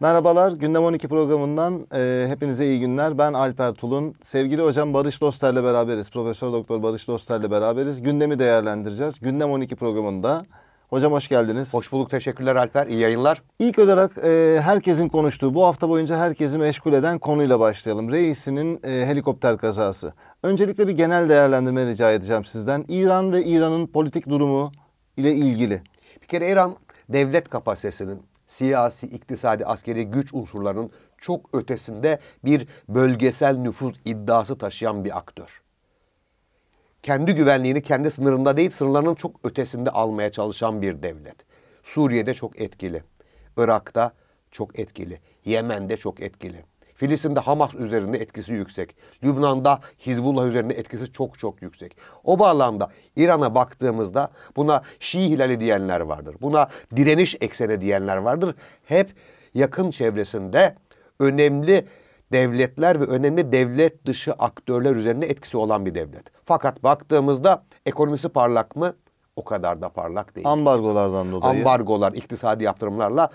Merhabalar, Gündem 12 programından e, hepinize iyi günler. Ben Alper Tulun. Sevgili hocam Barış Doster'le beraberiz. Profesör Doktor Barış Doster'le beraberiz. Gündemi değerlendireceğiz. Gündem 12 programında. Hocam hoş geldiniz. Hoş bulduk. Teşekkürler Alper. İyi yayınlar. İlk olarak e, herkesin konuştuğu, bu hafta boyunca herkesi meşgul eden konuyla başlayalım. Reisinin e, helikopter kazası. Öncelikle bir genel değerlendirme rica edeceğim sizden. İran ve İran'ın politik durumu ile ilgili. Bir kere İran devlet kapasitesinin siyasi, iktisadi, askeri güç unsurlarının çok ötesinde bir bölgesel nüfuz iddiası taşıyan bir aktör. Kendi güvenliğini kendi sınırında değil, sınırlarının çok ötesinde almaya çalışan bir devlet. Suriye'de çok etkili, Irak'ta çok etkili, Yemen'de çok etkili. Filistin'de Hamas üzerinde etkisi yüksek. Lübnan'da Hizbullah üzerinde etkisi çok çok yüksek. O bağlamda İran'a baktığımızda buna Şii hilali diyenler vardır. Buna direniş ekseni diyenler vardır. Hep yakın çevresinde önemli devletler ve önemli devlet dışı aktörler üzerine etkisi olan bir devlet. Fakat baktığımızda ekonomisi parlak mı? O kadar da parlak değil. Ambargolardan dolayı. Ambargolar, iktisadi yaptırımlarla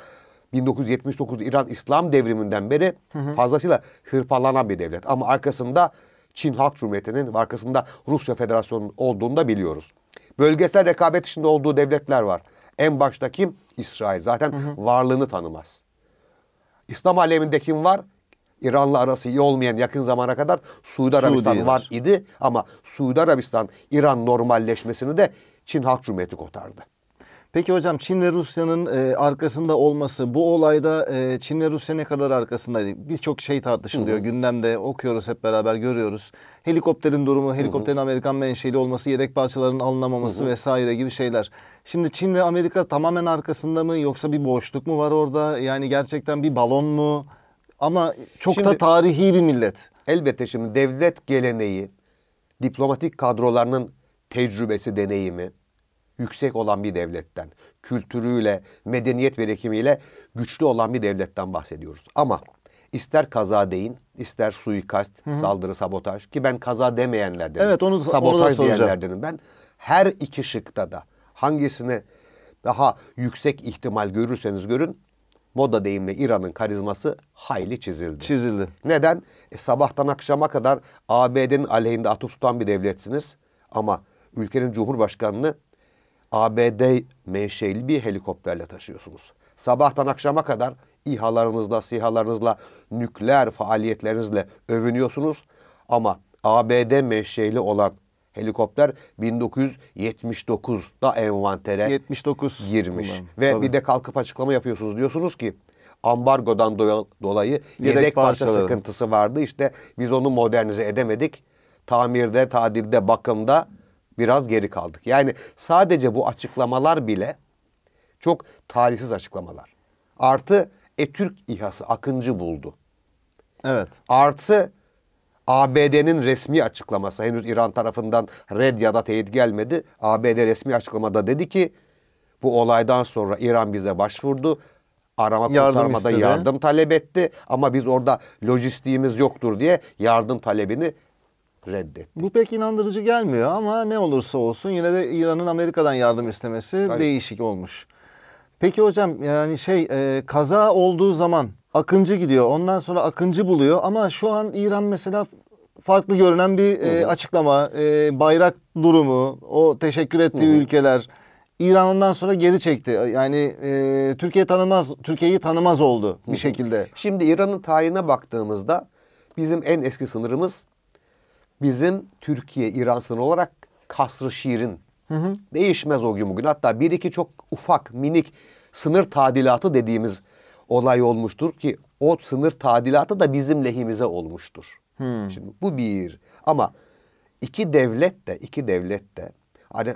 1979 İran İslam devriminden beri hı hı. fazlasıyla hırpalanan bir devlet. Ama arkasında Çin Halk Cumhuriyeti'nin ve arkasında Rusya Federasyonu'nun olduğunu da biliyoruz. Bölgesel rekabet içinde olduğu devletler var. En başta kim? İsrail. Zaten hı hı. varlığını tanımaz. İslam aleminde kim var? İran'la arası iyi olmayan yakın zamana kadar Suudi Arabistan Suudi var idi ama Suudi Arabistan İran normalleşmesini de Çin Halk Cumhuriyeti kotardı. Peki hocam Çin ve Rusya'nın e, arkasında olması bu olayda e, Çin ve Rusya ne kadar arkasındaydı? Birçok şey tartışılıyor Hı-hı. gündemde okuyoruz hep beraber görüyoruz. Helikopterin durumu, helikopterin Hı-hı. Amerikan menşeli olması, yedek parçaların alınamaması Hı-hı. vesaire gibi şeyler. Şimdi Çin ve Amerika tamamen arkasında mı yoksa bir boşluk mu var orada? Yani gerçekten bir balon mu? Ama çok şimdi, da tarihi bir millet. Elbette şimdi devlet geleneği, diplomatik kadrolarının tecrübesi, deneyimi yüksek olan bir devletten, kültürüyle, medeniyet birikimiyle güçlü olan bir devletten bahsediyoruz. Ama ister kaza deyin, ister suikast, Hı-hı. saldırı, sabotaj ki ben kaza demeyenlerdenim. Evet onu sabotaj onu diyenlerdenim ben. Her iki şıkta da hangisini daha yüksek ihtimal görürseniz görün moda deyimle İran'ın karizması hayli çizildi. Çizildi. Neden? E, sabahtan akşama kadar ABD'nin aleyhinde atıp tutan bir devletsiniz ama ülkenin cumhurbaşkanını ABD menşeli bir helikopterle taşıyorsunuz. Sabahtan akşama kadar İHA'larınızla, SİHA'larınızla, nükleer faaliyetlerinizle övünüyorsunuz. Ama ABD menşeli olan helikopter 1979'da envantere 79 girmiş. Tamam, Ve tabii. bir de kalkıp açıklama yapıyorsunuz. Diyorsunuz ki ambargodan do dolayı yedek, yedek parça sıkıntısı vardı. İşte biz onu modernize edemedik. Tamirde, tadilde, bakımda biraz geri kaldık. Yani sadece bu açıklamalar bile çok talihsiz açıklamalar. Artı Etürk İHA'sı Akıncı buldu. Evet. Artı ABD'nin resmi açıklaması henüz İran tarafından red ya da teyit gelmedi. ABD resmi açıklamada dedi ki bu olaydan sonra İran bize başvurdu. Arama yardım kurtarmada istedi. yardım talep etti ama biz orada lojistiğimiz yoktur diye yardım talebini reddetti. Bu pek inandırıcı gelmiyor ama ne olursa olsun yine de İran'ın Amerika'dan yardım istemesi Tabii. değişik olmuş. Peki hocam yani şey e, kaza olduğu zaman Akıncı gidiyor ondan sonra Akıncı buluyor ama şu an İran mesela farklı görünen bir E, açıklama e, bayrak durumu o teşekkür ettiği hı hı. ülkeler İran ondan sonra geri çekti. Yani e, Türkiye tanımaz, Türkiye'yi tanımaz oldu bir şekilde. Şimdi İran'ın tarihine baktığımızda bizim en eski sınırımız bizim Türkiye İran sınırı olarak kasrı ı Şirin. Hı hı. Değişmez o gün bugün. Hatta bir iki çok ufak minik sınır tadilatı dediğimiz olay olmuştur ki o sınır tadilatı da bizim lehimize olmuştur. Hmm. Şimdi bu bir ama iki devlet de iki devlet de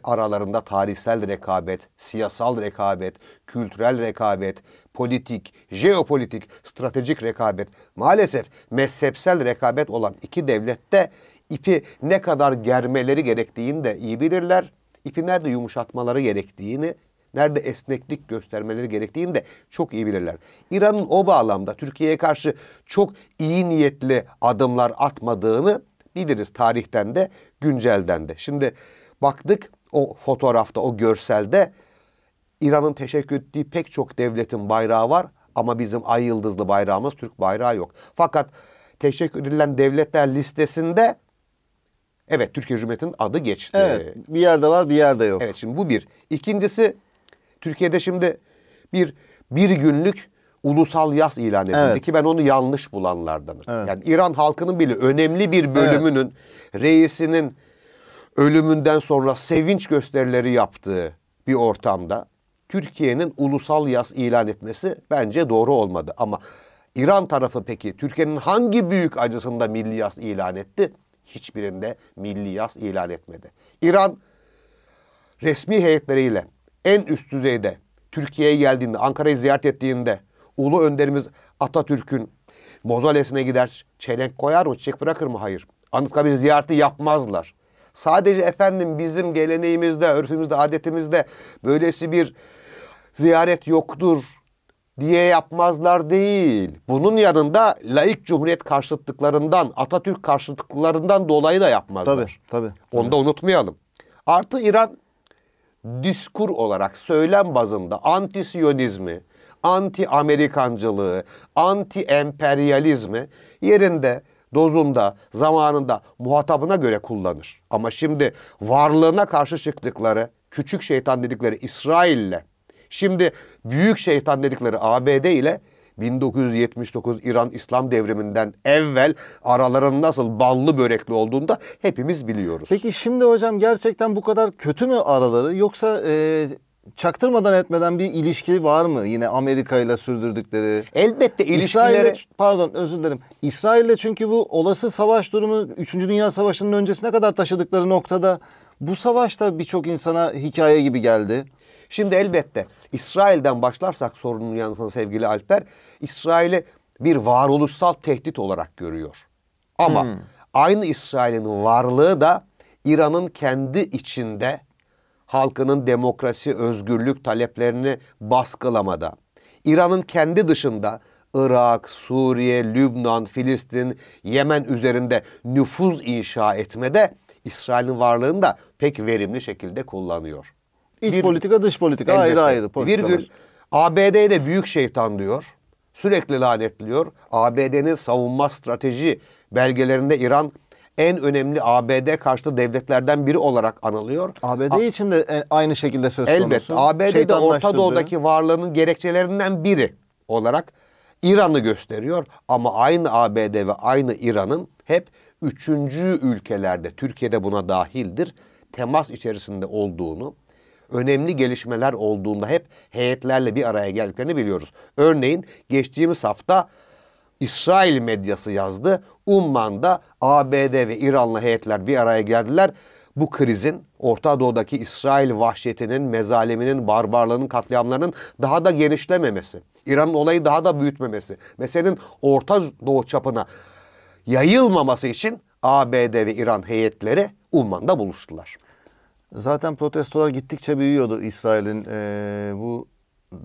aralarında tarihsel rekabet, siyasal rekabet, kültürel rekabet, politik, jeopolitik, stratejik rekabet, maalesef mezhepsel rekabet olan iki devlette de ipi ne kadar germeleri gerektiğini de iyi bilirler. İpi nerede yumuşatmaları gerektiğini, nerede esneklik göstermeleri gerektiğini de çok iyi bilirler. İran'ın o bağlamda Türkiye'ye karşı çok iyi niyetli adımlar atmadığını biliriz tarihten de güncelden de. Şimdi baktık o fotoğrafta, o görselde İran'ın teşekkür ettiği pek çok devletin bayrağı var ama bizim ay yıldızlı bayrağımız Türk bayrağı yok. Fakat teşekkür edilen devletler listesinde Evet Türkiye Cumhuriyeti'nin adı geçti. Evet bir yerde var bir yerde yok. Evet şimdi bu bir. İkincisi Türkiye'de şimdi bir bir günlük ulusal yaz ilan edildi evet. ki ben onu yanlış bulanlardanım. Evet. Yani İran halkının bile önemli bir bölümünün evet. reisinin ölümünden sonra sevinç gösterileri yaptığı bir ortamda Türkiye'nin ulusal yaz ilan etmesi bence doğru olmadı. Ama İran tarafı peki Türkiye'nin hangi büyük acısında milli yaz ilan etti? hiçbirinde milli yas ilan etmedi. İran resmi heyetleriyle en üst düzeyde Türkiye'ye geldiğinde, Ankara'yı ziyaret ettiğinde ulu önderimiz Atatürk'ün mozolesine gider, çelenk koyar mı, çiçek bırakır mı? Hayır. Anıtkabir ziyareti yapmazlar. Sadece efendim bizim geleneğimizde, örfümüzde, adetimizde böylesi bir ziyaret yoktur diye yapmazlar değil. Bunun yanında laik cumhuriyet karşıtlıklarından, Atatürk karşıtlıklarından dolayı da yapmazlar. Tabii, tabii. tabii. Onu da unutmayalım. Artı İran diskur olarak söylem bazında anti anti-Amerikancılığı, anti-emperyalizmi yerinde, dozunda, zamanında muhatabına göre kullanır. Ama şimdi varlığına karşı çıktıkları, küçük şeytan dedikleri İsrail'le Şimdi büyük şeytan dedikleri ABD ile 1979 İran İslam devriminden evvel araların nasıl ballı börekli olduğunu hepimiz biliyoruz. Peki şimdi hocam gerçekten bu kadar kötü mü araları yoksa e, çaktırmadan etmeden bir ilişki var mı yine Amerika ile sürdürdükleri? Elbette ilişkileri. İsrail'le, pardon özür dilerim. İsrail'le çünkü bu olası savaş durumu 3. Dünya Savaşı'nın öncesine kadar taşıdıkları noktada bu savaş da birçok insana hikaye gibi geldi. Şimdi elbette İsrail'den başlarsak sorunun yanıtına sevgili Alper, İsrail'i bir varoluşsal tehdit olarak görüyor. Ama hmm. aynı İsrail'in varlığı da İran'ın kendi içinde halkının demokrasi, özgürlük taleplerini baskılamada, İran'ın kendi dışında Irak, Suriye, Lübnan, Filistin, Yemen üzerinde nüfuz inşa etmede İsrail'in varlığını da pek verimli şekilde kullanıyor. İç bir, politika dış politika elbette. ayrı ayrı Virgül ABD'ye de büyük şeytan diyor. Sürekli lanetliyor. ABD'nin savunma strateji belgelerinde İran en önemli ABD karşıtı devletlerden biri olarak anılıyor. ABD için de aynı şekilde söz konusu. Elbette ABD de Orta Doğu'daki varlığının gerekçelerinden biri olarak İran'ı gösteriyor ama aynı ABD ve aynı İran'ın hep üçüncü ülkelerde Türkiye'de buna dahildir temas içerisinde olduğunu önemli gelişmeler olduğunda hep heyetlerle bir araya geldiklerini biliyoruz. Örneğin geçtiğimiz hafta İsrail medyası yazdı. Umman'da ABD ve İranlı heyetler bir araya geldiler. Bu krizin Orta Doğu'daki İsrail vahşetinin, mezaleminin, barbarlığının, katliamlarının daha da genişlememesi, İran'ın olayı daha da büyütmemesi, meselenin Orta Doğu çapına yayılmaması için ABD ve İran heyetleri Umman'da buluştular. Zaten protestolar gittikçe büyüyordu İsrail'in e, bu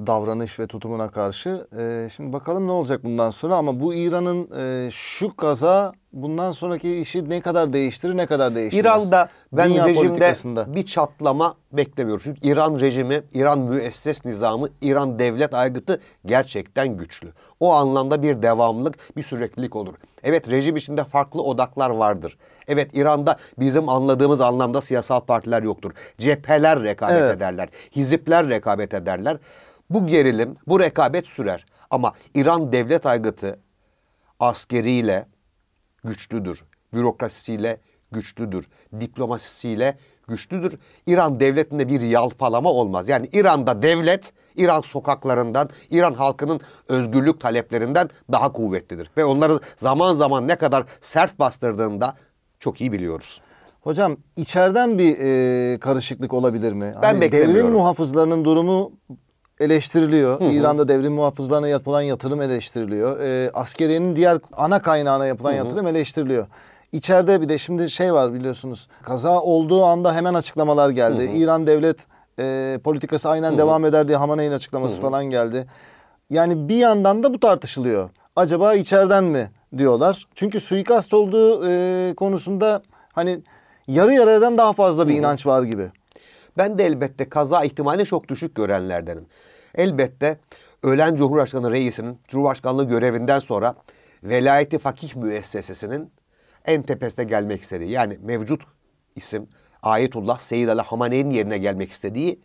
davranış ve tutumuna karşı. E, şimdi bakalım ne olacak bundan sonra ama bu İran'ın e, şu kaza bundan sonraki işi ne kadar değiştirir ne kadar değiştirir? İran'da ben Dünya rejimde bir çatlama beklemiyorum. Çünkü İran rejimi, İran müesses nizamı, İran devlet aygıtı gerçekten güçlü. O anlamda bir devamlık, bir süreklilik olur. Evet rejim içinde farklı odaklar vardır. Evet İran'da bizim anladığımız anlamda siyasal partiler yoktur. Cepheler rekabet evet. ederler. Hizipler rekabet ederler. Bu gerilim, bu rekabet sürer. Ama İran devlet aygıtı askeriyle, güçlüdür. Bürokrasisiyle güçlüdür. Diplomasisiyle güçlüdür. İran devletinde bir yalpalama olmaz. Yani İran'da devlet İran sokaklarından, İran halkının özgürlük taleplerinden daha kuvvetlidir. Ve onları zaman zaman ne kadar sert bastırdığında çok iyi biliyoruz. Hocam içeriden bir e, karışıklık olabilir mi? Ben hani beklemiyorum. Devrim muhafızlarının durumu eleştiriliyor. Hı hı. İran'da devrim muhafızlarına yapılan yatırım eleştiriliyor. E, ee, askeriyenin diğer ana kaynağına yapılan hı hı. yatırım eleştiriliyor. İçeride bir de şimdi şey var biliyorsunuz. Kaza olduğu anda hemen açıklamalar geldi. Hı hı. İran devlet e, politikası aynen hı hı. devam eder diye Hamaney'in açıklaması hı hı. falan geldi. Yani bir yandan da bu tartışılıyor. Acaba içeriden mi diyorlar? Çünkü suikast olduğu e, konusunda hani yarı yarıdan daha fazla bir hı hı. inanç var gibi. Ben de elbette kaza ihtimali çok düşük görenlerdenim. Elbette ölen Cumhurbaşkanı reisinin Cumhurbaşkanlığı görevinden sonra velayeti fakih müessesesinin en tepeste gelmek istediği yani mevcut isim Ayetullah Seyyid Ali Hamaney'in yerine gelmek istediği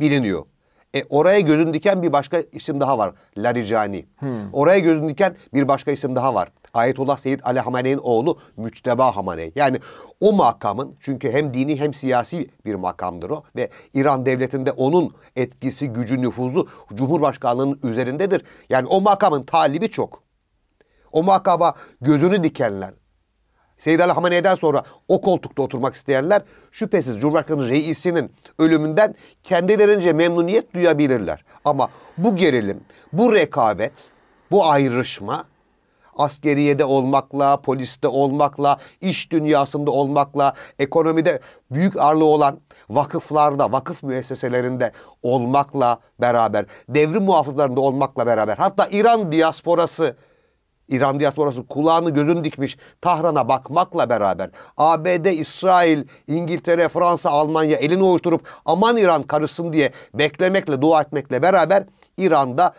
biliniyor. E oraya gözün diken bir başka isim daha var. Laricani. Hmm. Oraya gözün diken bir başka isim daha var. Ayetullah Seyyid Ali Hamene'nin oğlu Müçteba Hamane. Yani o makamın çünkü hem dini hem siyasi bir makamdır o ve İran devletinde onun etkisi, gücü, nüfuzu Cumhurbaşkanlığının üzerindedir. Yani o makamın talibi çok. O makaba gözünü dikenler, Seyyid Ali Hamene'den sonra o koltukta oturmak isteyenler şüphesiz Cumhurbaşkanı reisinin ölümünden kendilerince memnuniyet duyabilirler. Ama bu gerilim, bu rekabet, bu ayrışma askeriyede olmakla, poliste olmakla, iş dünyasında olmakla, ekonomide büyük ağırlığı olan vakıflarda, vakıf müesseselerinde olmakla beraber, devrim muhafızlarında olmakla beraber, hatta İran diasporası İran diasporası kulağını gözünü dikmiş Tahran'a bakmakla beraber ABD, İsrail, İngiltere, Fransa, Almanya elini oluşturup aman İran karısın diye beklemekle, dua etmekle beraber İran'da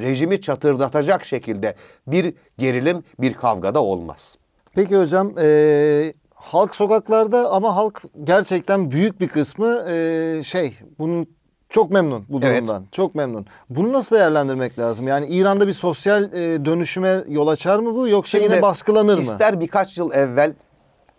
rejimi çatırdatacak şekilde bir gerilim, bir kavgada olmaz. Peki hocam, ee, halk sokaklarda ama halk gerçekten büyük bir kısmı e, şey bunun çok memnun bu durumdan. Evet. Çok memnun. Bunu nasıl değerlendirmek lazım? Yani İran'da bir sosyal e, dönüşüme yol açar mı bu yoksa yine baskılanır ister mı? İster birkaç yıl evvel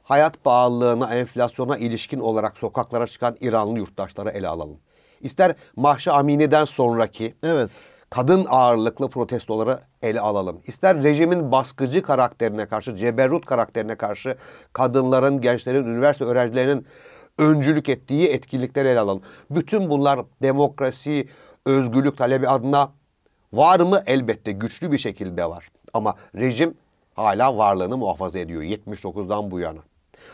hayat pahalılığına, enflasyona ilişkin olarak sokaklara çıkan İranlı yurttaşları ele alalım ister Mahşe Amine'den sonraki evet. kadın ağırlıklı protestoları ele alalım. İster rejimin baskıcı karakterine karşı, ceberrut karakterine karşı kadınların, gençlerin, üniversite öğrencilerinin öncülük ettiği etkinlikleri ele alalım. Bütün bunlar demokrasi, özgürlük talebi adına var mı? Elbette güçlü bir şekilde var. Ama rejim hala varlığını muhafaza ediyor 79'dan bu yana.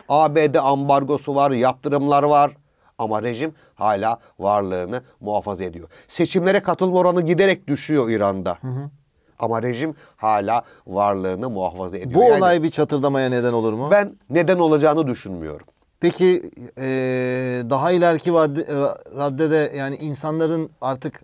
ABD ambargosu var, yaptırımlar var. Ama rejim hala varlığını muhafaza ediyor. Seçimlere katılım oranı giderek düşüyor İran'da. Hı hı. Ama rejim hala varlığını muhafaza ediyor. Bu yani, olay bir çatırdamaya neden olur mu? Ben neden olacağını düşünmüyorum. Peki ee, daha ileriki vadde, e, raddede yani insanların artık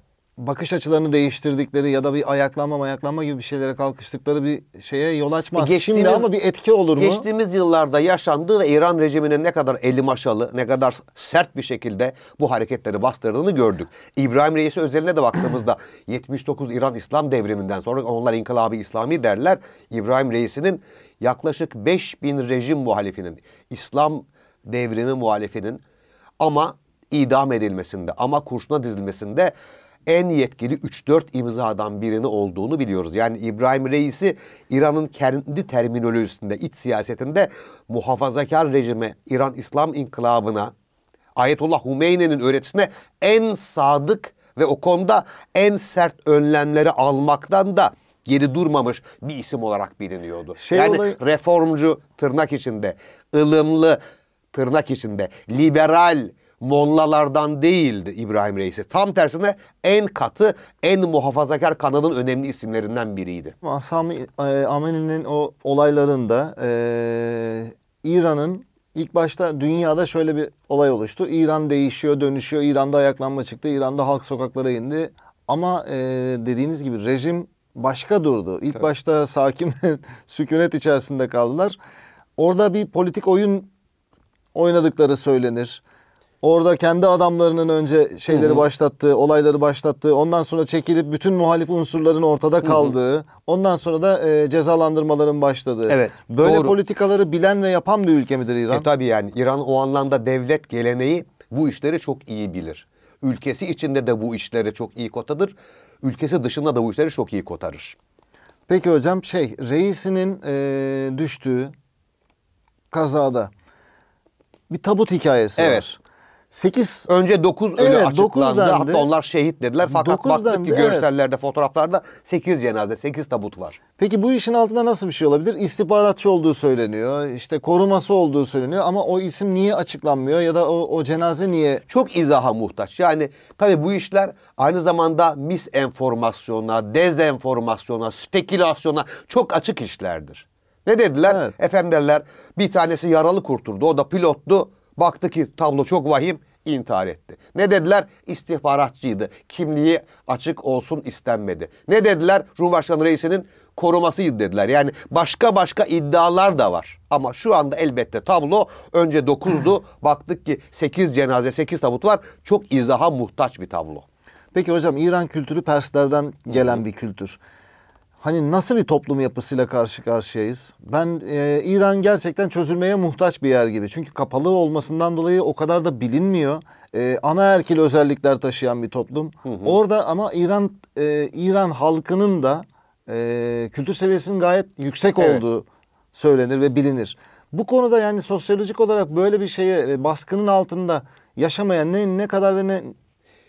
bakış açılarını değiştirdikleri ya da bir ayaklanma ayaklanma gibi bir şeylere kalkıştıkları bir şeye yol açmaz. E geçtiğimiz, Şimdi ama bir etki olur mu? Geçtiğimiz yıllarda yaşandı ve İran rejiminin ne kadar eli maşalı, ne kadar sert bir şekilde bu hareketleri bastırdığını gördük. İbrahim Reis'i özeline de baktığımızda 79 İran İslam devriminden sonra onlar inkılabı İslami derler. İbrahim Reis'inin yaklaşık 5000 rejim muhalifinin, İslam devrimi muhalifinin ama idam edilmesinde ama kurşuna dizilmesinde en yetkili 3-4 imzadan birini olduğunu biliyoruz. Yani İbrahim Reis'i İran'ın kendi terminolojisinde, iç siyasetinde muhafazakar rejime, İran İslam İnkılabına, Ayetullah Hümeyne'nin öğretisine en sadık ve o konuda en sert önlemleri almaktan da geri durmamış bir isim olarak biliniyordu. Şey yani olayı... reformcu tırnak içinde, ılımlı tırnak içinde, liberal Mollalardan değildi İbrahim Reis'i. Tam tersine en katı, en muhafazakar kanadın önemli isimlerinden biriydi. Asami e, Ameni'nin o olaylarında e, İran'ın ilk başta dünyada şöyle bir olay oluştu. İran değişiyor, dönüşüyor. İran'da ayaklanma çıktı. İran'da halk sokaklara indi. Ama e, dediğiniz gibi rejim başka durdu. İlk evet. başta sakin sükunet içerisinde kaldılar. Orada bir politik oyun oynadıkları söylenir. Orada kendi adamlarının önce şeyleri Hı-hı. başlattığı, olayları başlattığı, ondan sonra çekilip bütün muhalif unsurların ortada kaldığı, Hı-hı. ondan sonra da e, cezalandırmaların başladığı. Evet. Böyle doğru. politikaları bilen ve yapan bir ülke midir İran? E tabii yani İran o anlamda devlet geleneği bu işleri çok iyi bilir. Ülkesi içinde de bu işleri çok iyi kotadır. Ülkesi dışında da bu işleri çok iyi kotarır. Peki hocam şey reisinin e, düştüğü kazada bir tabut hikayesi evet. var. 8 önce 9 ölü evet, açıklandı. Hatta onlar şehit dediler. Fakat baktık ki görsellerde, evet. fotoğraflarda 8 cenaze, 8 tabut var. Peki bu işin altında nasıl bir şey olabilir? İstihbaratçı olduğu söyleniyor. işte koruması olduğu söyleniyor ama o isim niye açıklanmıyor ya da o, o cenaze niye? Çok izaha muhtaç. Yani tabii bu işler aynı zamanda misenformasyona, dezenformasyona, spekülasyona çok açık işlerdir. Ne dediler? Evet. Efendim derler bir tanesi yaralı kurtuldu. O da pilottu Baktı ki tablo çok vahim intihar etti. Ne dediler? İstihbaratçıydı. Kimliği açık olsun istenmedi. Ne dediler? Cumhurbaşkanı reisinin korumasıydı dediler. Yani başka başka iddialar da var. Ama şu anda elbette tablo önce 9'du. Baktık ki 8 cenaze 8 tabut var. Çok izaha muhtaç bir tablo. Peki hocam İran kültürü Perslerden gelen Hı-hı. bir kültür hani nasıl bir toplum yapısıyla karşı karşıyayız? Ben e, İran gerçekten çözülmeye muhtaç bir yer gibi. Çünkü kapalı olmasından dolayı o kadar da bilinmiyor. E, ana erkil özellikler taşıyan bir toplum. Hı hı. Orada ama İran e, İran halkının da e, kültür seviyesinin gayet yüksek olduğu evet. söylenir ve bilinir. Bu konuda yani sosyolojik olarak böyle bir şeye e, baskının altında yaşamayan ne ne kadar ve ne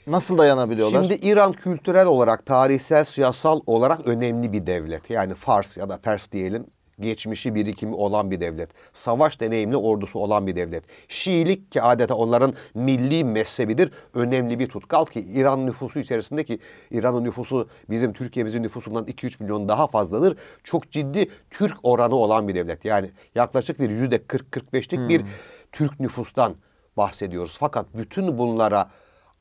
Nasıl dayanabiliyorlar? Şimdi İran kültürel olarak, tarihsel, siyasal olarak önemli bir devlet. Yani Fars ya da Pers diyelim geçmişi birikimi olan bir devlet. Savaş deneyimli ordusu olan bir devlet. Şiilik ki adeta onların milli mezhebidir. Önemli bir tutkal ki İran nüfusu içerisindeki İran'ın nüfusu bizim Türkiye'mizin nüfusundan 2-3 milyon daha fazladır. Çok ciddi Türk oranı olan bir devlet. Yani yaklaşık bir yüzde %40-45'lik hmm. bir Türk nüfustan bahsediyoruz. Fakat bütün bunlara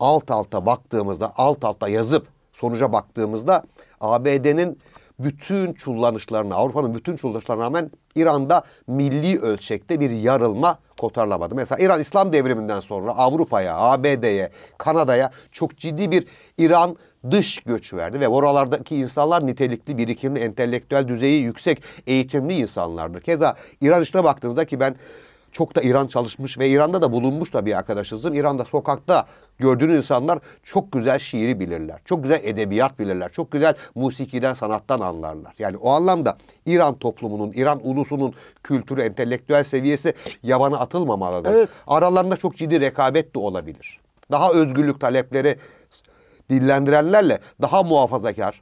alt alta baktığımızda, alt alta yazıp sonuca baktığımızda ABD'nin bütün çullanışlarına, Avrupa'nın bütün çullanışlarına rağmen İran'da milli ölçekte bir yarılma kotarlamadı. Mesela İran İslam devriminden sonra Avrupa'ya, ABD'ye, Kanada'ya çok ciddi bir İran dış göç verdi ve oralardaki insanlar nitelikli, birikimli, entelektüel düzeyi yüksek, eğitimli insanlardır. Keza İran işine baktığınızda ki ben çok da İran çalışmış ve İran'da da bulunmuş da bir arkadaşızım. İran'da sokakta gördüğünüz insanlar çok güzel şiiri bilirler. Çok güzel edebiyat bilirler. Çok güzel musikiden, sanattan anlarlar. Yani o anlamda İran toplumunun, İran ulusunun kültürü, entelektüel seviyesi yabana atılmamalıdır. Evet. Aralarında çok ciddi rekabet de olabilir. Daha özgürlük talepleri dillendirenlerle daha muhafazakar,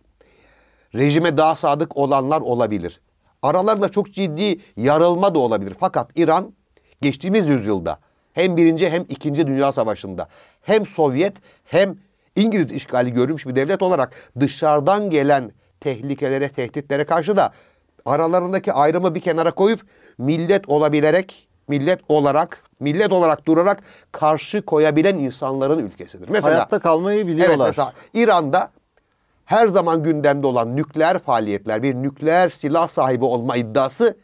rejime daha sadık olanlar olabilir. Aralarında çok ciddi yarılma da olabilir. Fakat İran geçtiğimiz yüzyılda hem birinci hem ikinci dünya savaşında hem Sovyet hem İngiliz işgali görmüş bir devlet olarak dışarıdan gelen tehlikelere, tehditlere karşı da aralarındaki ayrımı bir kenara koyup millet olabilerek, millet olarak, millet olarak durarak karşı koyabilen insanların ülkesidir. Mesela, Hayatta kalmayı biliyorlar. Evet mesela İran'da her zaman gündemde olan nükleer faaliyetler, bir nükleer silah sahibi olma iddiası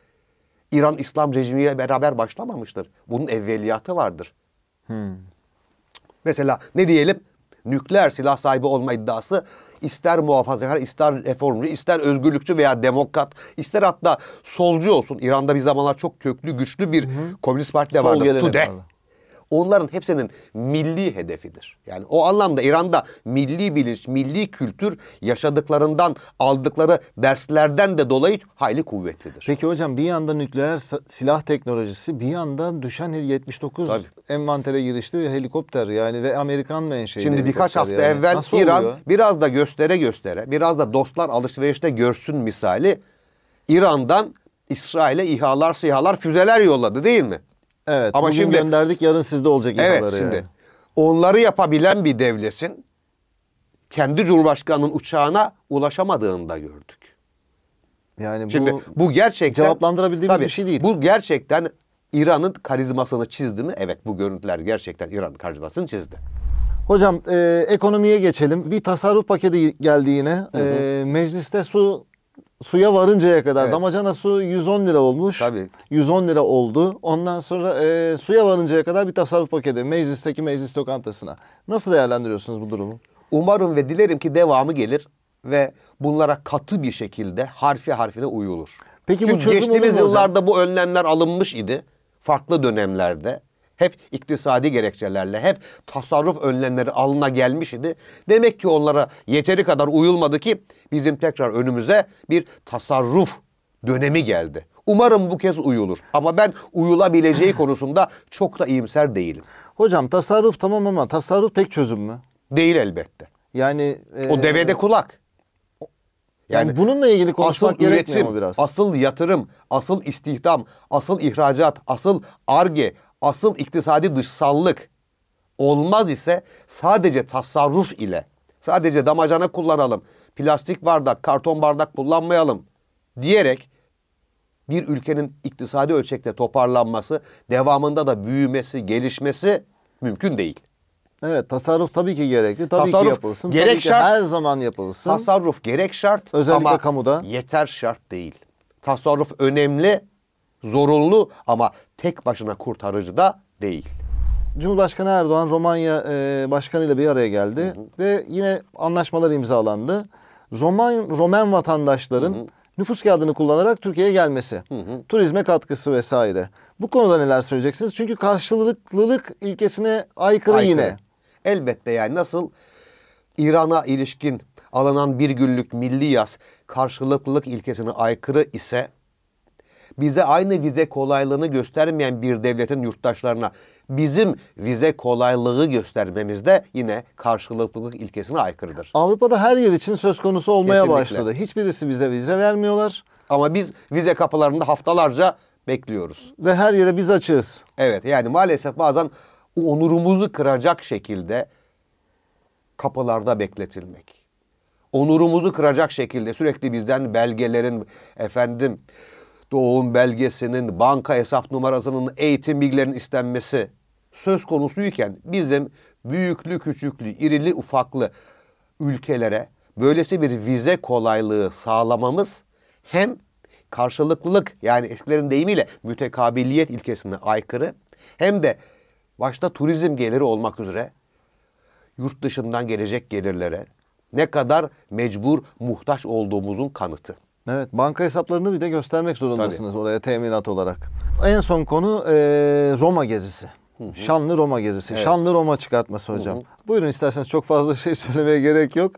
İran İslam rejimiyle beraber başlamamıştır. Bunun evveliyatı vardır. Hmm. Mesela ne diyelim? Nükleer silah sahibi olma iddiası ister muhafazakar, ister reformcu, ister özgürlükçü veya demokrat, ister hatta solcu olsun. İran'da bir zamanlar çok köklü, güçlü bir hı komünist parti vardı. Tude. Vardı onların hepsinin milli hedefidir. Yani o anlamda İran'da milli bilinç, milli kültür yaşadıklarından aldıkları derslerden de dolayı hayli kuvvetlidir. Peki hocam bir yanda nükleer silah teknolojisi bir yanda düşen 79 Tabii. envantere girişli bir helikopter yani ve Amerikan menşeli. Şimdi birkaç hafta yani. evvel Nasıl İran oluyor? biraz da göstere göstere biraz da dostlar alışverişte görsün misali İran'dan İsrail'e İHA'lar, SİHA'lar, füzeler yolladı değil mi? Evet. Ama bugün şimdi gönderdik yarın sizde olacak evet, yani. şimdi. Onları yapabilen bir devletin kendi Cumhurbaşkanı'nın uçağına ulaşamadığını da gördük. Yani bu, bu gerçekten cevaplandırabildiğimiz tabii, bir şey değil. Bu gerçekten İran'ın karizmasını çizdi mi? Evet bu görüntüler gerçekten İran'ın karizmasını çizdi. Hocam e, ekonomiye geçelim. Bir tasarruf paketi geldi yine. Hı hı. E, mecliste su suya varıncaya kadar evet. damacana su 110 lira olmuş. Tabii. 110 lira oldu. Ondan sonra e, suya varıncaya kadar bir tasarruf paketi meclisteki meclis lokantasına. Nasıl değerlendiriyorsunuz bu durumu? Umarım ve dilerim ki devamı gelir ve bunlara katı bir şekilde harfi harfine uyulur. Peki Çünkü bu çözüm geçtiğimiz yıllarda hocam? bu önlemler alınmış idi. Farklı dönemlerde hep iktisadi gerekçelerle, hep tasarruf önlemleri alına gelmiş idi. Demek ki onlara yeteri kadar uyulmadı ki bizim tekrar önümüze bir tasarruf dönemi geldi. Umarım bu kez uyulur. Ama ben uyulabileceği konusunda çok da iyimser değilim. Hocam tasarruf tamam ama tasarruf tek çözüm mü? Değil elbette. Yani e, o devede kulak. Yani, yani bununla ilgili konuşmak asıl gerekmiyor mu biraz? Asıl yatırım, asıl istihdam, asıl ihracat, asıl arge, asıl iktisadi dışsallık olmaz ise sadece tasarruf ile sadece damacana kullanalım, plastik bardak, karton bardak kullanmayalım diyerek bir ülkenin iktisadi ölçekte toparlanması, devamında da büyümesi, gelişmesi mümkün değil. Evet tasarruf tabii ki gerekli. Tabii tasarruf, ki yapılsın. Gerek tabii ki şart. her zaman yapılsın. Tasarruf gerek şart. Özellikle ama kamuda. Yeter şart değil. Tasarruf önemli, zorunlu ama tek başına kurtarıcı da değil. Cumhurbaşkanı Erdoğan Romanya e, Başkanı ile bir araya geldi hı hı. ve yine anlaşmalar imzalandı. Roman Romen vatandaşların hı hı. nüfus kağıdını kullanarak Türkiye'ye gelmesi, hı hı. turizme katkısı vesaire. Bu konuda neler söyleyeceksiniz? Çünkü karşılıklılık ilkesine aykırı, aykırı. yine. Elbette yani nasıl İran'a ilişkin alınan bir günlük milli yaz karşılıklılık ilkesine aykırı ise bize aynı vize kolaylığını göstermeyen bir devletin yurttaşlarına bizim vize kolaylığı göstermemiz de yine karşılıklılık ilkesine aykırıdır. Avrupa'da her yer için söz konusu olmaya Kesinlikle. başladı. Hiçbirisi bize vize vermiyorlar. Ama biz vize kapılarında haftalarca bekliyoruz. Ve her yere biz açığız. Evet yani maalesef bazen onurumuzu kıracak şekilde kapılarda bekletilmek. Onurumuzu kıracak şekilde sürekli bizden belgelerin efendim doğum belgesinin, banka hesap numarasının, eğitim bilgilerinin istenmesi söz konusuyken bizim büyüklü, küçüklü, irili, ufaklı ülkelere böylesi bir vize kolaylığı sağlamamız hem karşılıklılık yani eskilerin deyimiyle mütekabiliyet ilkesine aykırı hem de başta turizm geliri olmak üzere yurt dışından gelecek gelirlere ne kadar mecbur muhtaç olduğumuzun kanıtı. Evet banka hesaplarını bir de göstermek zorundasınız Tabii. oraya teminat olarak. En son konu e, Roma gezisi. Hı hı. Şanlı Roma gezisi. Evet. Şanlı Roma çıkartması hocam. Hı hı. Buyurun isterseniz çok fazla şey söylemeye gerek yok.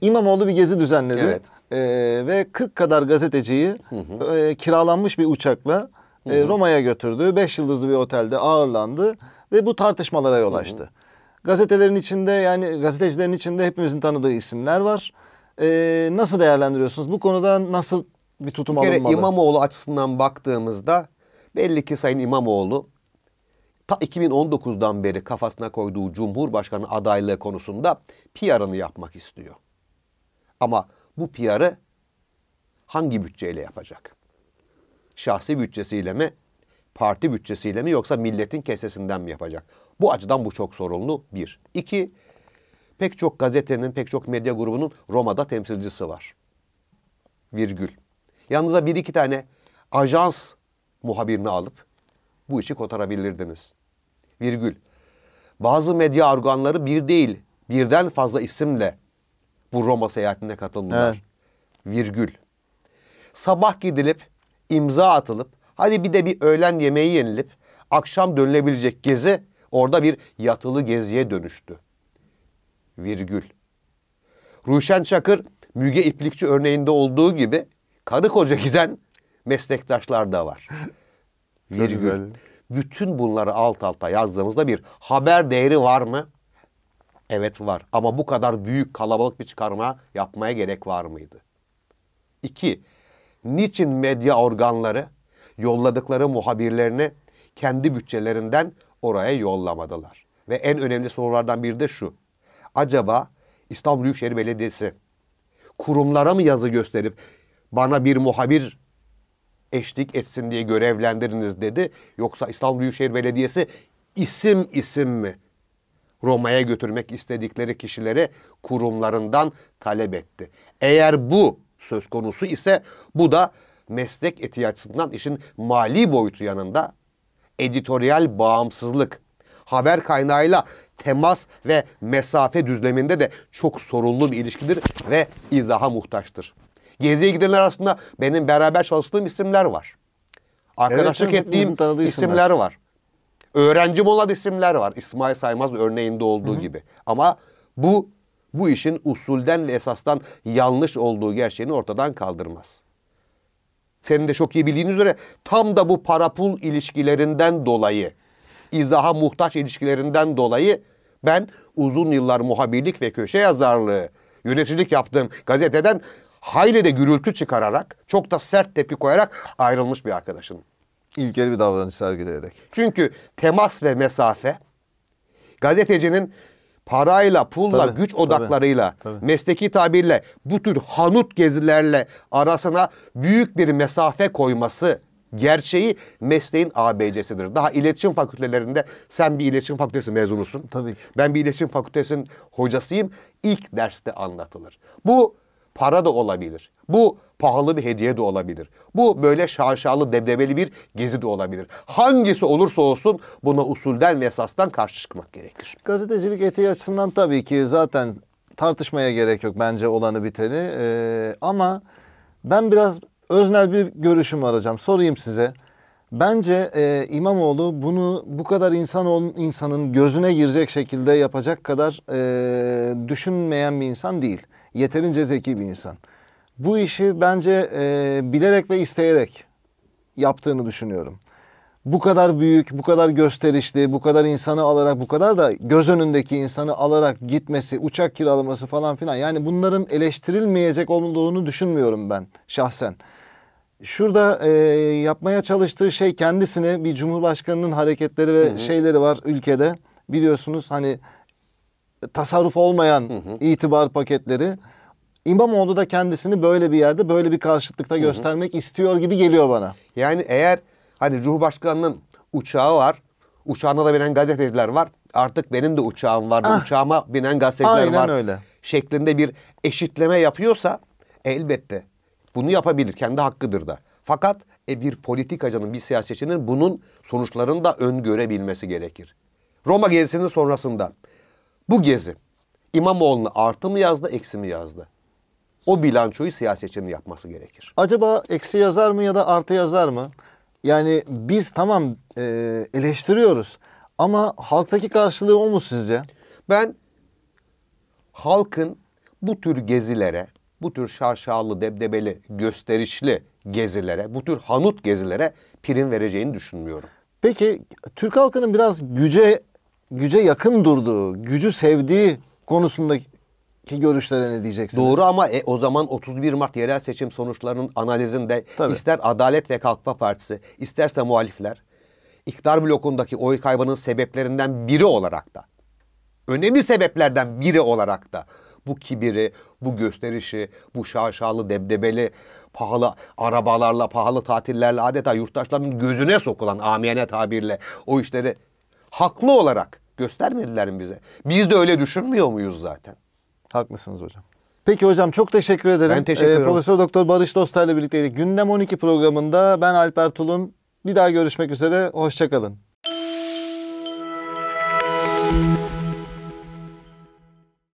İmamoğlu bir gezi düzenledi. Evet. E, ve 40 kadar gazeteciyi hı hı. E, kiralanmış bir uçakla e, Roma'ya götürdü. 5 yıldızlı bir otelde ağırlandı ve bu tartışmalara yol açtı. Hı hı. Gazetelerin içinde yani gazetecilerin içinde hepimizin tanıdığı isimler var. Ee, nasıl değerlendiriyorsunuz? Bu konuda nasıl bir tutum bir kere alınmalı? İmamoğlu açısından baktığımızda belli ki Sayın İmamoğlu ta 2019'dan beri kafasına koyduğu Cumhurbaşkanı adaylığı konusunda PR'ını yapmak istiyor. Ama bu PR'ı hangi bütçeyle yapacak? Şahsi bütçesiyle mi? Parti bütçesiyle mi yoksa milletin kesesinden mi yapacak? Bu açıdan bu çok sorunlu bir. İki, pek çok gazetenin, pek çok medya grubunun Roma'da temsilcisi var. Virgül. Yanınıza bir iki tane ajans muhabirini alıp bu işi kotarabilirdiniz. Virgül. Bazı medya organları bir değil, birden fazla isimle bu Roma seyahatine katıldılar. Evet. Virgül. Sabah gidilip, imza atılıp, hadi bir de bir öğlen yemeği yenilip, akşam dönülebilecek gezi orada bir yatılı geziye dönüştü virgül. Ruşen Çakır Müge İplikçi örneğinde olduğu gibi karı koca giden meslektaşlar da var. virgül. Bütün bunları alt alta yazdığımızda bir haber değeri var mı? Evet var ama bu kadar büyük kalabalık bir çıkarma yapmaya gerek var mıydı? İki, niçin medya organları yolladıkları muhabirlerini kendi bütçelerinden oraya yollamadılar? Ve en önemli sorulardan biri de şu. Acaba İstanbul Büyükşehir Belediyesi kurumlara mı yazı gösterip bana bir muhabir eşlik etsin diye görevlendiriniz dedi. Yoksa İstanbul Büyükşehir Belediyesi isim isim mi Roma'ya götürmek istedikleri kişileri kurumlarından talep etti. Eğer bu söz konusu ise bu da meslek etiği açısından işin mali boyutu yanında editoryal bağımsızlık, haber kaynağıyla temas ve mesafe düzleminde de çok sorunlu bir ilişkidir ve izaha muhtaçtır. Geziye gidenler arasında benim beraber çalıştığım isimler var. Arkadaşlık evet, ettiğim isimler. isimler var. Öğrencim olan isimler var. İsmail Saymaz örneğinde olduğu Hı -hı. gibi. Ama bu bu işin usulden ve esastan yanlış olduğu gerçeğini ortadan kaldırmaz. Senin de çok iyi bildiğin üzere tam da bu para pul ilişkilerinden dolayı izaha muhtaç ilişkilerinden dolayı ben uzun yıllar muhabirlik ve köşe yazarlığı, yöneticilik yaptığım gazeteden hayli de gürültü çıkararak, çok da sert tepki koyarak ayrılmış bir arkadaşım. İlgili bir davranış sergileyerek. Çünkü temas ve mesafe gazetecinin parayla, pulla, tabii, güç odaklarıyla, tabii, tabii. mesleki tabirle bu tür hanut gezilerle arasına büyük bir mesafe koyması gerçeği mesleğin ABC'sidir. Daha iletişim fakültelerinde sen bir iletişim fakültesi mezunusun. Tabii ki. Ben bir iletişim fakültesinin hocasıyım. İlk derste anlatılır. Bu para da olabilir. Bu pahalı bir hediye de olabilir. Bu böyle şaşalı debdebeli bir gezi de olabilir. Hangisi olursa olsun buna usulden ve esastan karşı çıkmak gerekir. Gazetecilik etiği açısından tabii ki zaten tartışmaya gerek yok bence olanı biteni. Ee, ama ben biraz öznel bir görüşüm var arayacağım. Sorayım size. Bence e, İmamoğlu bunu bu kadar insan insanın gözüne girecek şekilde yapacak kadar e, düşünmeyen bir insan değil. Yeterince zeki bir insan. Bu işi bence e, bilerek ve isteyerek yaptığını düşünüyorum. Bu kadar büyük, bu kadar gösterişli, bu kadar insanı alarak, bu kadar da göz önündeki insanı alarak gitmesi, uçak kiralaması falan filan. Yani bunların eleştirilmeyecek olduğunu düşünmüyorum ben şahsen. Şurada e, yapmaya çalıştığı şey kendisini bir cumhurbaşkanının hareketleri ve hı hı. şeyleri var ülkede. Biliyorsunuz hani e, tasarruf olmayan hı hı. itibar paketleri. İmamoğlu da kendisini böyle bir yerde böyle bir karşıtlıkta hı hı. göstermek istiyor gibi geliyor bana. Yani eğer hani Cumhurbaşkanı'nın uçağı var. Uçağına da binen gazeteciler var. Artık benim de uçağım var Ah. Uçağıma binen gazeteciler Aynen var. öyle. Şeklinde bir eşitleme yapıyorsa elbette bunu yapabilir. Kendi hakkıdır da. Fakat e, bir politikacının, bir siyasetçinin bunun sonuçlarını da öngörebilmesi gerekir. Roma gezisinin sonrasında bu gezi İmamoğlu'na artı mı yazdı, eksi mi yazdı? O bilançoyu siyasetçinin yapması gerekir. Acaba eksi yazar mı ya da artı yazar mı? Yani biz tamam e, eleştiriyoruz ama halktaki karşılığı o mu sizce? Ben halkın bu tür gezilere bu tür şaşalı, debdebeli, gösterişli gezilere, bu tür hanut gezilere prim vereceğini düşünmüyorum. Peki Türk halkının biraz güce güce yakın durduğu, gücü sevdiği konusundaki görüşlere ne diyeceksiniz? Doğru ama e, o zaman 31 Mart yerel seçim sonuçlarının analizinde Tabii. ister Adalet ve Kalkma Partisi, isterse muhalifler iktidar blokundaki oy kaybının sebeplerinden biri olarak da önemli sebeplerden biri olarak da bu kibiri, bu gösterişi, bu şaşalı, debdebeli, pahalı arabalarla, pahalı tatillerle adeta yurttaşların gözüne sokulan amiyane tabirle o işleri haklı olarak göstermediler mi bize? Biz de öyle düşünmüyor muyuz zaten? Haklısınız hocam. Peki hocam çok teşekkür ederim. Ben teşekkür ee, ederim. Profesör Doktor Barış Dostay'la birlikteydik. Gündem 12 programında ben Alper Tulun. Bir daha görüşmek üzere. Hoşçakalın.